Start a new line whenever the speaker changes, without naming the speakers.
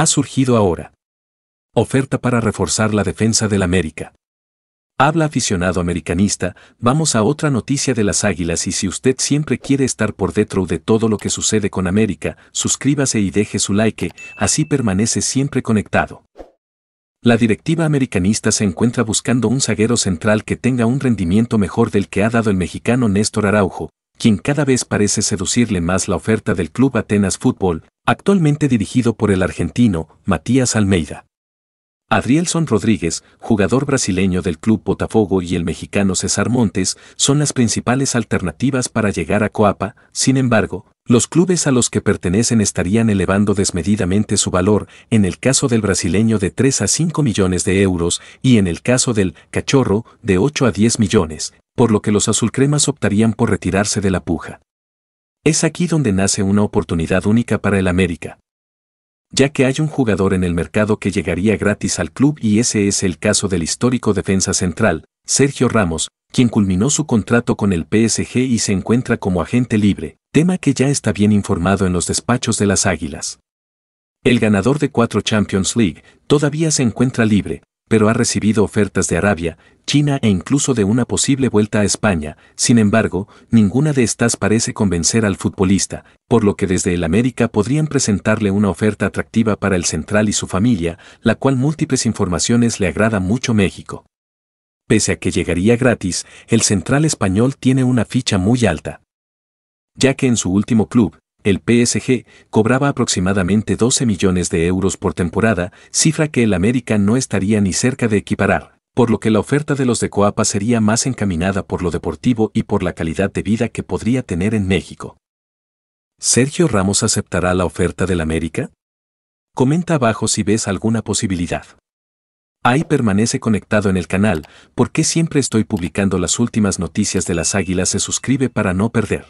ha surgido ahora. Oferta para reforzar la defensa del América. Habla aficionado americanista, vamos a otra noticia de las Águilas y si usted siempre quiere estar por dentro de todo lo que sucede con América, suscríbase y deje su like, así permanece siempre conectado. La directiva americanista se encuentra buscando un zaguero central que tenga un rendimiento mejor del que ha dado el mexicano Néstor Araujo, quien cada vez parece seducirle más la oferta del club Atenas Fútbol, actualmente dirigido por el argentino Matías Almeida. Adrielson Rodríguez, jugador brasileño del club Botafogo y el mexicano César Montes son las principales alternativas para llegar a Coapa, sin embargo, los clubes a los que pertenecen estarían elevando desmedidamente su valor, en el caso del brasileño de 3 a 5 millones de euros y en el caso del cachorro de 8 a 10 millones, por lo que los azulcremas optarían por retirarse de la puja. Es aquí donde nace una oportunidad única para el América. Ya que hay un jugador en el mercado que llegaría gratis al club y ese es el caso del histórico defensa central, Sergio Ramos, quien culminó su contrato con el PSG y se encuentra como agente libre, tema que ya está bien informado en los despachos de las Águilas. El ganador de cuatro Champions League todavía se encuentra libre, pero ha recibido ofertas de Arabia, China e incluso de una posible vuelta a España. Sin embargo, ninguna de estas parece convencer al futbolista, por lo que desde el América podrían presentarle una oferta atractiva para el central y su familia, la cual múltiples informaciones le agrada mucho México. Pese a que llegaría gratis, el central español tiene una ficha muy alta ya que en su último club, el PSG cobraba aproximadamente 12 millones de euros por temporada, cifra que el América no estaría ni cerca de equiparar, por lo que la oferta de los de Coapa sería más encaminada por lo deportivo y por la calidad de vida que podría tener en México. ¿Sergio Ramos aceptará la oferta del América? Comenta abajo si ves alguna posibilidad. Ahí permanece conectado en el canal, porque siempre estoy publicando las últimas noticias de las águilas se suscribe para no perder.